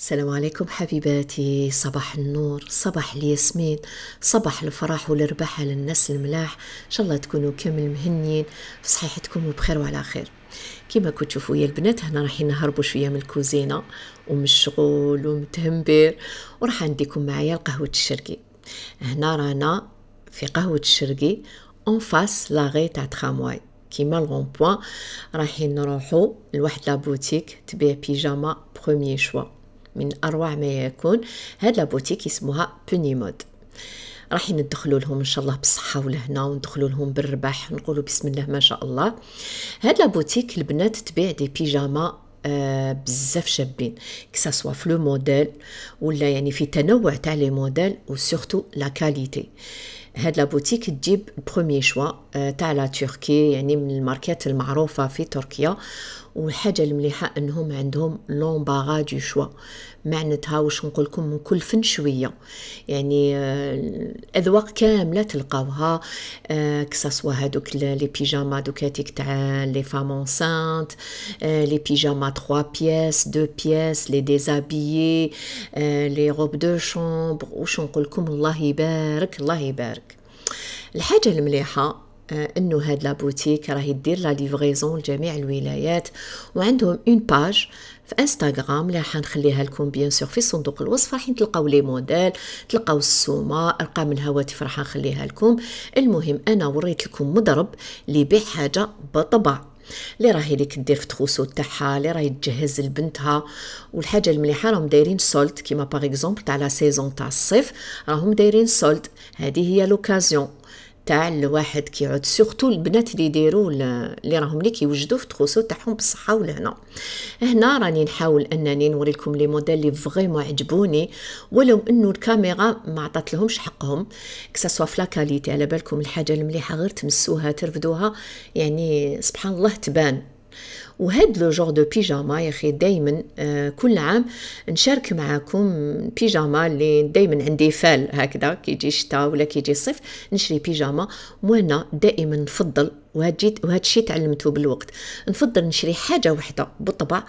السلام عليكم حبيباتي صباح النور صباح الياسمين صباح الفرح والرباحة للناس الملاح إن شاء الله تكونوا كامل مهنيين في صحيحتكم وبخير وعلى خير كما كنت تشوفوا يا البنات هنا رايحين نهربوا شويه من الكوزينه ومن الشغل ومن التهمبير وراح نديكم معايا القهوة الشرقي هنا رانا في قهوه الشرقي اون فاس لاغي تاع تخامواي كيما لغون بوان رايحين نروحو لواحد لابوتيك تبيع بيجاما بخوميي شوا من اروع ما يكون هاد لابوتيك اسمها بوني مود راح ندخلوا لهم ان شاء الله بالصحه ولهنا وندخلوا لهم بالربح نقولوا بسم الله ما شاء الله هاد لابوتيك البنات تبيع دي بيجاما آه بزاف شابين كساسوا في لو موديل ولا يعني في تنوع تاع لي موديل وسورتو لا كاليتي هاد لابوتيك تجيب بروميي شوا آه، تاع لا تركي يعني من الماركات المعروفة في تركيا والحاجة المليحة انهم عندهم لومباغا دو شوا معناتها واش نقول لكم من كل فن شوية يعني الاذواق آه، كاملة تلقاوها كساسوا آه، هادوك لي بيجاما دوك هاتيك تاع لي فام انسانت لي بيجاما 3 بياس 2 بياس لي ديزابيي لي روب دو شومبر واش نقول لكم الله يبارك الله يبارك الحاجة المليحة آه، انه هاد لابوتيك راهي دير لا ليفريزون لجميع الولايات وعندهم اون باج في انستغرام راح نخليها لكم بيان سور في صندوق الوصف راح تلقاو لي موديل تلقاو السومه ارقام الهواتف راح نخليها لكم المهم انا وريت لكم مضرب اللي بيع حاجه بطبع اللي راهي اللي دير في تخوسو تاعها اللي راهي تجهز لبنتها والحاجه المليحه راهم دايرين سولد كيما باغ اكزومبل تاع لا سيزون تاع الصيف راهم دايرين سولد هذه هي لوكازيون تاع الواحد كيعود سورتو البنات اللي يديروا اللي راهم لي كيوجدوا في التروسو تاعهم بالصحه ولهنا هنا راني نحاول انني نوري لكم لي موديل اللي فريمون عجبوني ولو انه الكاميرا ما عطات لهمش حقهم كساسوا سوا لا كاليتي على بالكم الحاجه المليحه غير تمسوها ترفدوها يعني سبحان الله تبان وهاد لو جور دو بيجاما يا اخي دائما آه، كل عام نشارك معاكم بيجاما اللي دائما عندي فال هكذا كيجي الشتاء ولا كيجي الصيف نشري بيجاما وانا دائما نفضل وهاد جيت وهاد الشيء تعلمته بالوقت نفضل نشري حاجه وحده بالطبع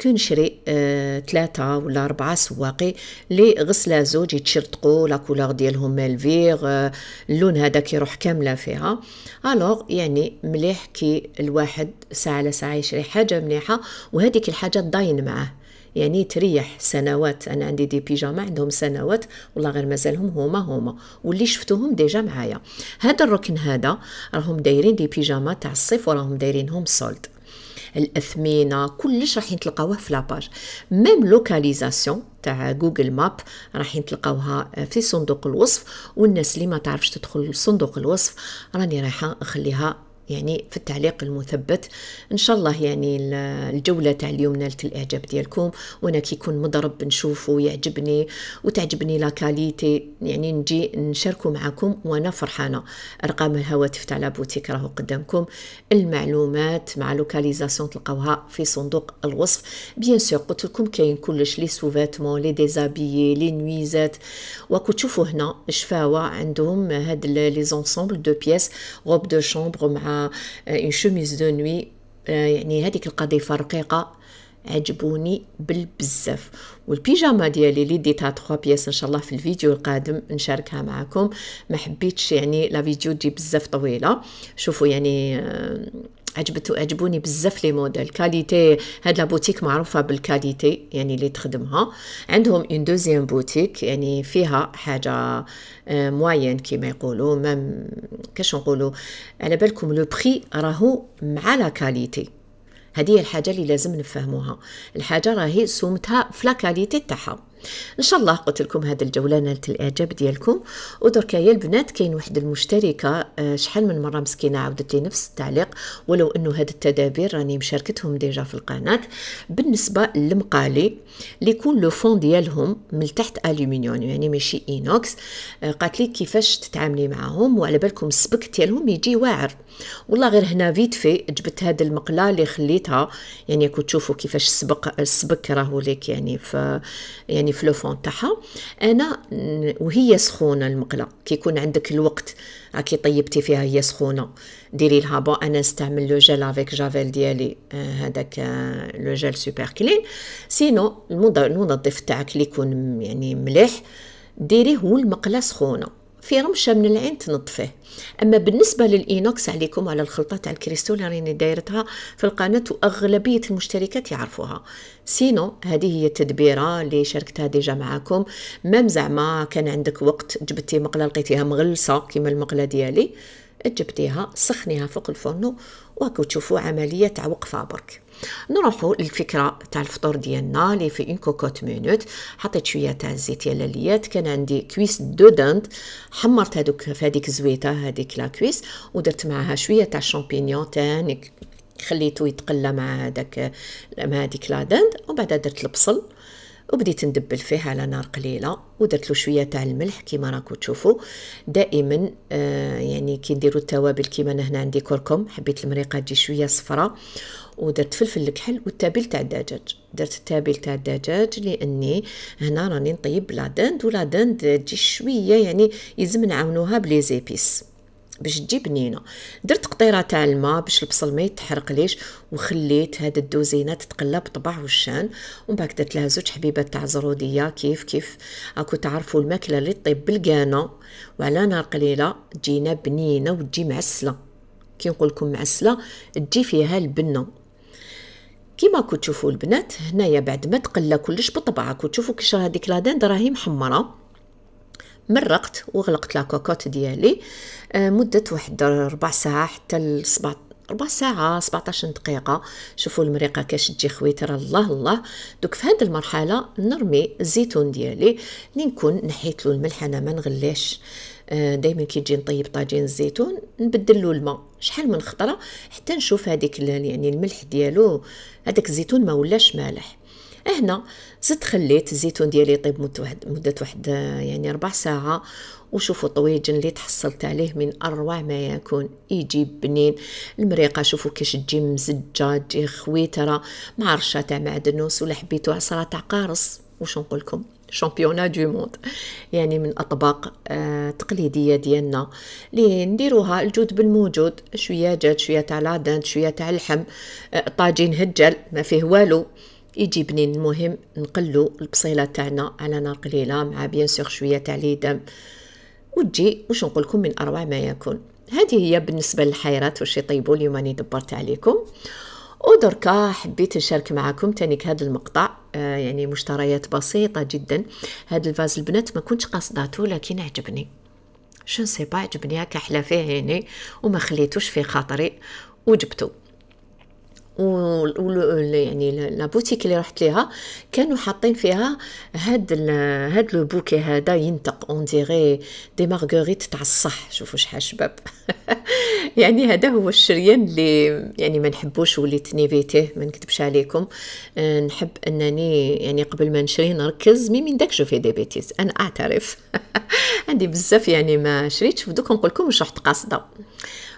كنشري آه ثلاثة ولا أربعة سواقي لي غسلة زوج يتشرطقو لا كولور ديالهم الفيغ آه اللون هذا كيروح كاملة فيها الوغ يعني مليح كي الواحد ساعة على ساعة يشري حاجة مليحة وهذيك الحاجة ضاين معاه يعني تريح سنوات انا عندي دي بيجاما عندهم سنوات والله غير مازالهم هما هما واللي شفتوهم ديجا معايا هذا الركن هذا راهم دايرين دي بيجاما تاع الصيف وراهم دايرينهم سولد الاثمنه كلش راح تلقاوه في لاباج ميم لوكاليزاسيون تاع جوجل ماب راح تلقاوها في صندوق الوصف والناس اللي ما تعرفش تدخل لصندوق الوصف راني رايحه نخليها يعني في التعليق المثبت ان شاء الله يعني الجوله تاع اليوم نالت الاعجاب ديالكم وانا كي يكون مضرب نشوفه يعجبني وتعجبني لا كاليتي يعني نجي نشاركه معكم وانا فرحانه ارقام الهواتف تاع لابوتيك راهو قدامكم المعلومات مع لوكاليزاسيون تلقاوها في صندوق الوصف بيان سور قلت لكم كاين كلش لي سوفاتمون لي ديزابيي لي نويزات وكو تشوفوا هنا شفاوه عندهم هاد لي زونسومبل دو بيس روب دو شومبر مع اون شوميز دو نوي يعني هذيك القضيفه رقيقه عجبوني بالبزاف والبيجاما ديالي اللي ديتها 3 بياس ان شاء الله في الفيديو القادم نشاركها معكم ما حبيتش يعني لا فيديو تجي بزاف طويله شوفوا يعني آه، عجبتو عجبوني بزاف لي موديل كاليتي هاد لابوتيك معروفه بالكاليتي يعني اللي تخدمها عندهم اون دوزيام بوتيك يعني فيها حاجه موين آه، كيما يقولوا مام كاش نقولوا على بالكم لو بري راهو مع لا كاليتي هذه الحاجه اللي لازم نفهموها الحاجه راهي سومتها في لا كاليتي تاعها ان شاء الله قلت لكم هذه الجوله نالت الاعجاب ديالكم ودركا يا البنات كاين واحد المشتركه آه، شحال من مره مسكينه عاودت لي نفس التعليق ولو انه هاد التدابير راني مشاركتهم ديجا في القناه بالنسبه للمقالي اللي يكون لو فون ديالهم من تحت الومنيوم يعني ماشي اينوكس آه، قالت لي كيفاش تتعاملي معاهم وعلى بالكم السبك ديالهم يجي واعر والله غير هنا فيت في جبت هاد المقله اللي خليتها يعني كنت تشوفوا كيفاش السبك السبك راهو ليك يعني ف يعني في لو فون تاعها انا وهي سخونه المقله كيكون عندك الوقت راكي طيبتي فيها هي سخونه ديري لها بو انا نستعمل لو جيل افيك جافيل ديالي آه، هذاك آه، لو جيل سوبر كلين سينو المنظف تاعك اللي يكون يعني مليح ديريه والمقله سخونه في رمشه من العين تنظفه اما بالنسبه للاينوكس عليكم على الخلطه تاع الكريستول راني دايرتها في القناه واغلبيه المشتركات يعرفوها سينو هذه هي التدبيره اللي شاركتها ديجا معاكم مام زعما كان عندك وقت جبتي مقله لقيتيها مغلسه كيما المقله ديالي جبتيها سخنيها فوق الفرن وهاك تشوفوا عمليه تاع وقفه برك نروحوا للفكره تاع الفطور ديالنا اللي في اون كوكوت مينوت حطيت شويه تاع الزيت الليات كان عندي كويس دو حمرت هذوك في هذيك الزويته هذيك لا كويس ودرت معاها شويه تاع الشامبينيون تاني خليته يتقلى مع هذاك مع هذيك لا دند وبعد درت البصل وبديت ندبل فيه على نار قليله ودرت له شويه تاع الملح كيما راكم تشوفوا دائما آه يعني كي نديروا التوابل كيما انا هنا عندي كركم حبيت المريقه تجي شويه صفراء ودرت فلفل الكحل والتابل تاع الدجاج درت التابل تاع الدجاج لاني هنا راني نطيب لا دند ولا دند تجي شويه يعني يلزم نعاونوها بلي زيبيس باش تجي بنينه درت قطيره تاع الماء باش البصل ما يتحرقليش وخليت هاد الدوزينه تتقلى بطبع وشان ومن بعد درت لها زوج حبيبات تاع زروديه كيف كيف راكو تعرفوا الماكله اللي طيب بالقانه وعلى نار قليله تجينا بنينه وتجي معسله كي نقول لكم معسله تجي فيها البنه كيما كتشوفوا البنات هنايا بعد ما تقلى كلش بطبع كتشوفوا كيش شرا هذيك لادند راهي محمره مرقت وغلقت لاكوكوت ديالي آه، مدة واحد ربع ساعة حتى لسبعة ربع ساعة 17 دقيقة شوفوا المريقة كاش تجي خويت راه الله الله دوك في هاد المرحلة نرمي الزيتون ديالي اللي نكون نحيت له الملح انا ما نغليش آه، دائما كي تجي نطيب طاجين الزيتون نبدل له الماء شحال من خطره حتى نشوف هذيك يعني الملح ديالو هذاك الزيتون ما ولاش مالح هنا زدت خليت الزيتون ديالي يطيب مده واحد يعني ربع ساعه وشوفوا الطويجن اللي تحصلت عليه من اروع ما يكون يجي بنين المريقه شوفوا كيش تجي مزجه تجي خويتره مع رشه تاع معدنوس ولا حبيتو عصره تاع قارص واش نقول لكم شامبيونا دو موند يعني من اطباق آه تقليديه ديالنا اللي نديروها الجود بالموجود شويه جات شويه تاع لادان شويه تاع اللحم آه طاجين هجل ما فيه والو يجي بنين المهم نقلو البصيله تاعنا على نار قليله مع بيان سور شويه تاع لي دم وتجي واش نقولكم من اروع ما يكون هذه هي بالنسبه للحيرات واش يطيبوا اليوم راني دبرت عليكم ودركا حبيت نشارك معكم تانيك هذا المقطع آه يعني مشتريات بسيطه جدا هذا الفاز البنات ما كنتش قاصداته لكن عجبني شو نسيبا با عجبني هكا حلا فيه عيني وما خليتوش في خاطري وجبتو و يعني لا بوتيك اللي رحت ليها كانوا حاطين فيها هاد ال هاد لو بوكي هذا ينتق اون ديغي دي مارغريت تاع الصح شوفوا شحال شباب يعني هذا هو الشريان اللي يعني ما نحبوش وليت نيفيتيه ما نكتبش عليكم آه، نحب انني يعني قبل ما نشري نركز مي من داك جو في دي بيتيز انا اعترف عندي بزاف يعني ما شريتش ودوك نقول لكم واش رحت قاصده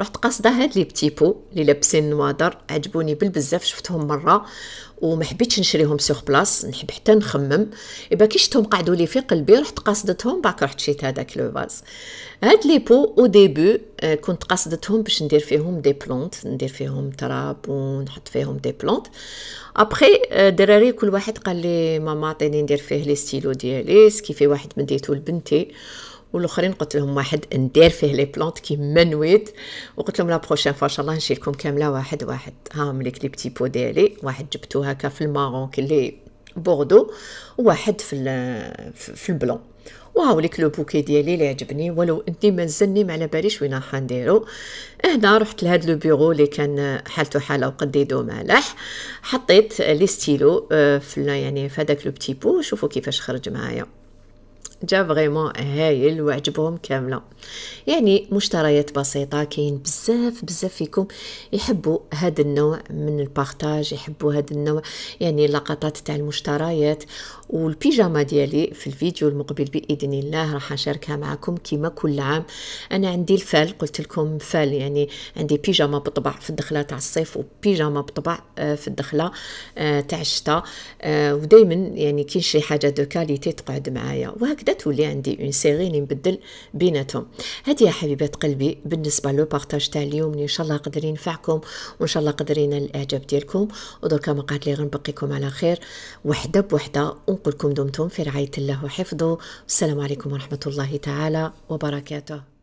رحت قاصده هاد لي بتيبو لي لابسين نوادر عجبوني بالبزاف شفتهم مره وما حبيتش نشريهم سوغ بلاص نحب حتى نخمم ايبا كي شفتهم قعدوا لي في قلبي رحت قاصدتهم باك رحت شريت هذاك لو فاز هاد لي بو او آه، ديبو كنت قاصدتهم باش ندير فيهم دي بلونت ندير فيهم تراب ونحط فيهم دي بلونت ابخي دراري كل واحد قال لي ماما عطيني ندير فيه لي ستيلو ديالي سكي في واحد مديتو لبنتي والاخرين قلت لهم واحد ندير فيه لي بلونت كيما نويت وقلت لهم لا بروشين فوا ان شاء الله نجي لكم كامله واحد واحد هاهم ليك لي بتي بو ديالي واحد جبتو هكا في المارون كلي بوردو وواحد في في البلون واو ليك لو بوكي ديالي اللي عجبني ولو انتي مازلني ما على باليش وين راح نديرو هنا رحت لهاد لو بيرو اللي كان حالته حاله وقديدو مالح حطيت لي ستيلو آه، في يعني في هذاك لو بتي بو شوفوا كيفاش خرج معايا جا فريمون هايل وعجبهم كامله يعني مشتريات بسيطه كاين بزاف بزاف فيكم يحبوا هذا النوع من البارتاج يحبوا هذا النوع يعني اللقطات تاع المشتريات والبيجاما ديالي في الفيديو المقبل باذن الله راح نشاركها معكم كما كل عام انا عندي الفال قلت لكم فال يعني عندي بيجاما بطبع في الدخله تاع الصيف وبيجاما بطبع آه، في الدخله آه، تاع الشتاء آه، ودائما يعني كي شي حاجه دو كاليتي تقعد معايا وهكذا وحده تولي عندي اون سيري اللي نبدل بيناتهم هذه يا حبيبات قلبي بالنسبه لو بارطاج تاع اليوم ان شاء الله قدر ينفعكم وان شاء الله قدر ينال الاعجاب ديالكم ودركا ما قعد لي غنبقيكم على خير وحده بوحده ونقول لكم دمتم في رعايه الله وحفظه والسلام عليكم ورحمه الله تعالى وبركاته